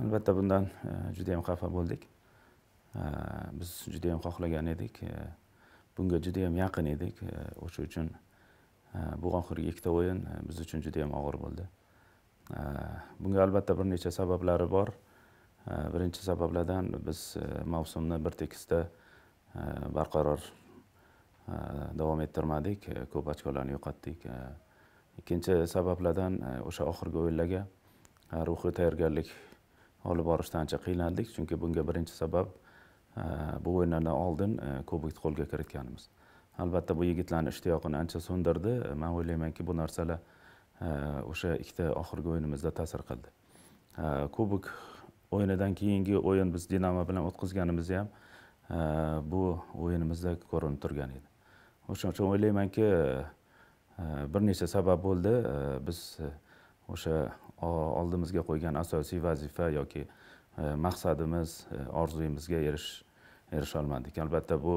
albatta bundan e, juda yam xafa bo'ldik e, biz juda yam xohlagan edik e, bunga juda yam yaqin edik o'sha uchun bu oxirgi ikkita o'yin biz uchun juda yam og'ir bo'ldi bunga albatta bir necha sabablari bor birinchi sabablardan biz mavsumni bir tekisda barqaror davom ettirmadik ko'p ochkolarni yo'qotdik ikkinchi sabablardan o'sha oxirgi o'yinlarga ruhiy tayyorgarlik olib borishda ancha qiynaldik chunki bunga birinchi sabab e, bu o'yinlardan oldin e, kubokni qo'lga kiritganimiz albatta bu yigitlarni ishtiyoqini ancha so'ndirdi man o'ylaymanki bu narsalar e, o'sha ikkita oxirgi o'yinimizda ta'sir qildi kubok o'yinidan keyingi o'yin biz dinamo bilan o'tkazganimizda ham bu o'yinimizda ko'rinib turgan edi o'shaning uchun o'ylaymanki bir necha sabab bo'ldi biz o'sha oldimizga qo'ygan asosiy vazifa yoki e, maqsadimiz e, orzuyimizga erisha olmadik albatta bu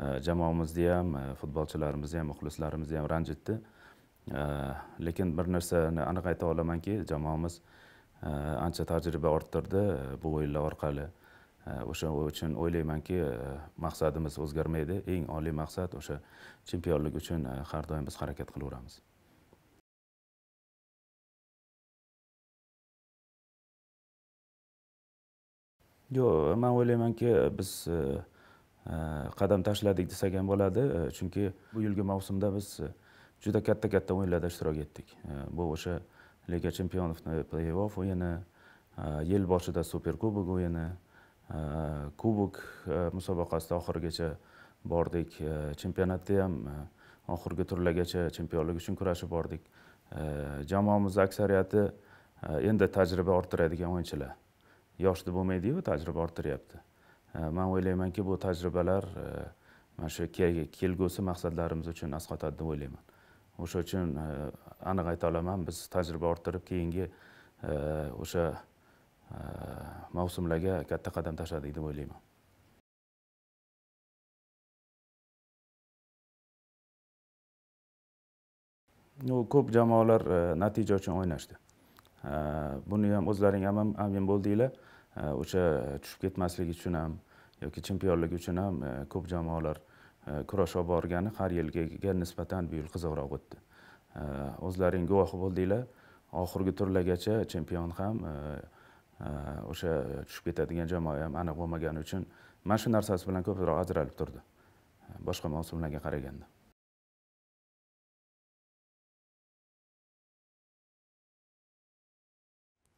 e, jamoamizni ham futbolchilarimizni ham muxlislarimizni ham ranjitdi lekin bir narsani aniq ayta olamanki jamoamiz ancha tajriba orttirdi bu o'yinlar orqali o'sha uchun o'ylaymanki maqsadimiz o'zgarmaydi eng oliy maqsad o'sha chempionlik uchun har doim biz harakat qilaveramiz yo'q man o'ylaymanki biz e, e, qadam tashladik desak ham bo'ladi e, chunki bu yilgi mavsumda biz juda katta katta o'yinlarda ishtirok etdik bu o'sha liga chempionovni pley off o'yini yil boshida super kubok o'yini kubok musobaqasida oxirigacha bordik chempionatda ham oxirgi turlargacha chempionlik uchun kurashib bordik jamoamiz aksariyati endi tajriba orttiradigan o'yinchilar yoshni bo'lmaydiyu tajriba orttiryapti man o'ylaymanki bu tajribalar e, mana shu kelgusi maqsadlarimiz uchun asqotadi deb o'ylayman o'sha uchun e, aniq ayta olaman biz tajriba orttirib keyingi e, o'sha mavsumlarga katta qadam tashladik deb o'ylayman ko'p jamoalar natija uchun o'ynashdi Э, buni ham o'zlaring ham amin bo'ldinglar э, o'sha tushib ketmasligi uchun ham yoki chempionlik uchun ham e, ko'p jamoalar e, kurash olib borgani har yilgiga nisbatan bu yil qiziqroq o'tdi э, o'zlaring guvohi bo'ldinglar oxirgi turlargacha chempion ham e, o'sha tushib ketadigan jamoa ham aniq bo'lmagani uchun mana shu narsasi bilan ko'proq ajralib turdi boshqa mavsumlarga qaraganda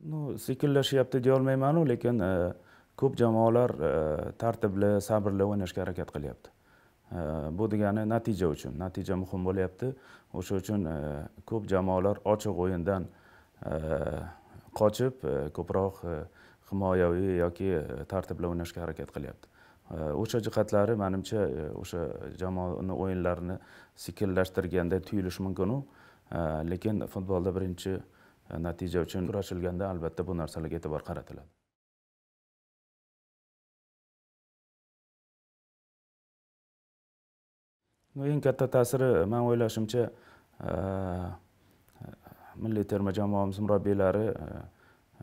ну sekinlashyapti deyolmaymanu lekin e, ko'p jamoalar e, tartibli sabrli o'ynashga harakat qilyapti e, bu degani natija uchun natija muhim bo'lyapti o'sha uchun ko'p jamoalar ochiq o'yindan qochib ko'proq himoyaviy yoki tartibli o'ynashga harakat qilyapti o'sha jihatlari manimcha o'sha jamoani o'yinlarini sekinlashtirganday tuyulishi mumkinu lekin futbolda birinchi E, natija uchun kurashilganda albatta bu narsalarga e'tibor qaratiladi eng katta ta'siri man o'ylashimcha e, milliy terma jamoamiz murabbiylari e,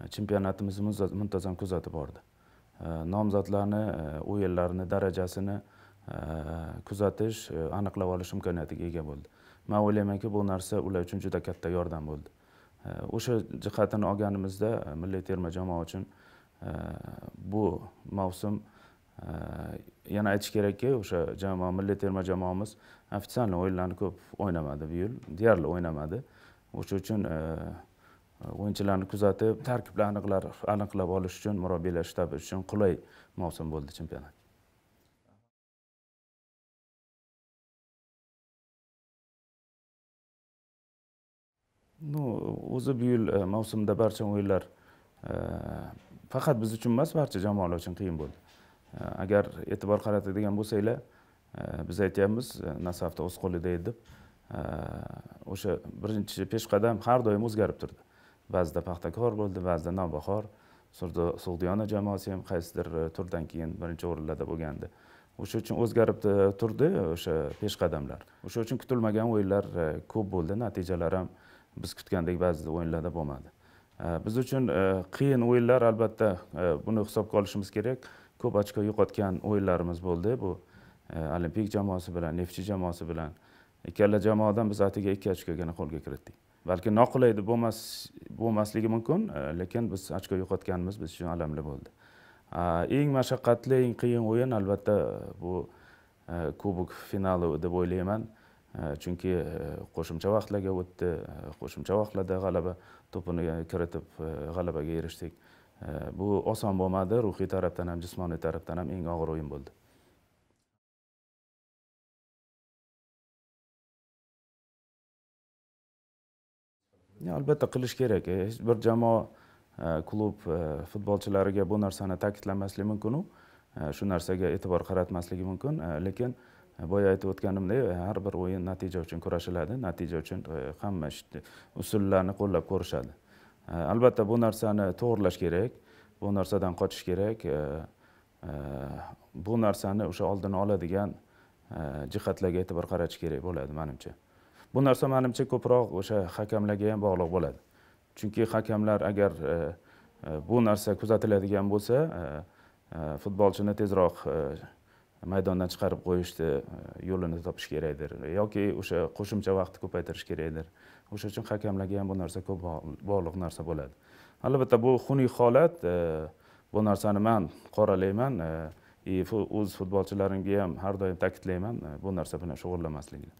chempionatimizni muntazam kuzatib bordi nomzodlarni o'yinlarini darajasini kuzatish aniqlab olish imkoniyatiga ega bo'ldi man o'ylaymanki bu narsa ular uchun juda katta yordam bo'ldi o'sha jihatini olganimizda e, milliy terma jamoa uchun e, bu mavsum e, yana aytish kerakki o'sha jamoa milliy terma jamoamiz официальный o'yinlarni ko'p o'ynamadi bu yil deyarli o'ynamadi o'sha uchun o'yinchilarni kuzatib tarkibni aniqlab olish uchun murabbiylar shtabi uchun qulay mavsum bo'ldi chempionat ну o'zi bu yil e, mavsumda barcha o'yinlar e, faqat biz uchun emas barcha jamoalar uchun qiyin bo'ldi e, agar e'tibor qaratadigan bo'lsanglar biz aytyapmiz nasafda o'z qo'lida edi deb o'sha birinchi peshqadam har doim o'zgarib turdi ba'zida paxtakor bo'ldi ba'zida navbahor sug'diyona jamoasi ham qaysidir turdan keyin birinchi o'rinlarda bo'lgandi o'sha uchun o'zgarib turdi o'sha peshqadamlar o'sha uchun kutilmagan o'yinlar ko'p bo'ldi natijalar ham biz kutgandek ba'zi o'yinlarda bo'lmadi biz uchun e, qiyin o'yinlar albatta e, buni hisobga olishimiz kerak ko'p ochko yo'qotgan o'yinlarimiz bo'ldi bu e, olimpiya jamoasi bilan neftchi jamoasi bilan ikkala jamoadan biz atigi ikki ochkogina qo'lga kiritdik balki noqulaydi bo'lmas bo'lmasligi mumkin lekin biz ochko yo'qotganimiz biz uchun alamli bo'ldi eng mashaqqatli eng qiyin o'yin albatta bu kubok finali deb o'ylayman chunki qo'shimcha vaqtlarga o'tdi qo'shimcha vaqtlarda g'alaba to'pini kiritib g'alabaga erishdik bu oson bo'lmadi ruhiy tarafdan ham jismoniy tarafdan ham eng og'ir o'yin bo'ldi albatta qilish kerak hech bir jamoa klub futbolchilariga bu narsani ta'kidlamaslik mumkinu shu narsaga e'tibor qaratmasligi mumkin lekin э, boya aytib o'tganimdek har bir o'yin natija uchun kurashiladi natija uchun e, hamma usullarni qo'llab ko'rishadi e, albatta bu narsani to'g'irlash kerak bu narsadan qochish kerak e, bu narsani o'sha oldini oladigan jihatlarga e'tibor qaratish kerak bo'ladi manimcha bu narsa manimcha ko'proq o'sha hakamlarga ham bog'liq bo'ladi chunki hakamlar agar bu narsa kuzatiladigan bo'lsa futbolchini tezroq maydondan chiqarib qo'yishni e, yo'lini topish kerakdir yoki o'sha qo'shimcha vaqtni ko'paytirish kerakdir o'sha uchun hakamlarga ham bu narsa ko'p bog'liq narsa bo'ladi albatta bu xunuk holat e, bu narsani man qoralayman и e, o'z futbolchilarimga ham har doim ta'kidlayman bu narsa bilan shug'ullanmaslikni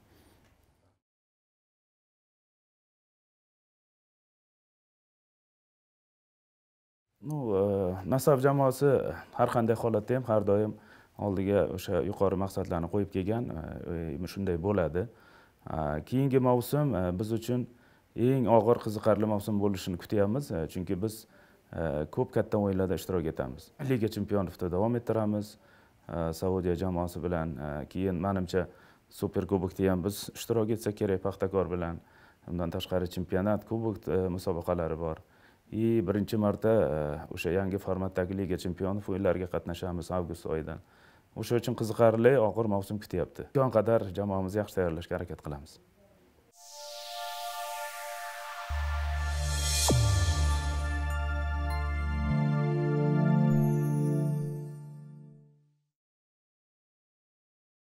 ну nasaf jamoasi har qanday holatda ham har doim oldiga o'sha yuqori maqsadlarni qo'yib kelgan e, e, shunday bo'ladi e, keyingi mavsum biz uchun eng og'ir qiziqarli mavsum bo'lishini kutyapmiz chunki biz ko'p katta o'yinlarda ishtirok etamiz liga chempionovida davom ettiramiz saudiya jamoasi bilan keyin manimcha super kubokda ham biz ishtirok etsak kerak paxtakor bilan undan tashqari chempionat kubok musobaqalari bor и birinchi marta o'sha yangi formatdagi liga chempionov o'yinlariga qatnashamiz avgust oyidan o'sha uchun qiziqarli og'ir mavsum kutyapti imkon qadar jamoamizni yaxshi tayyorlashga harakat qilamiz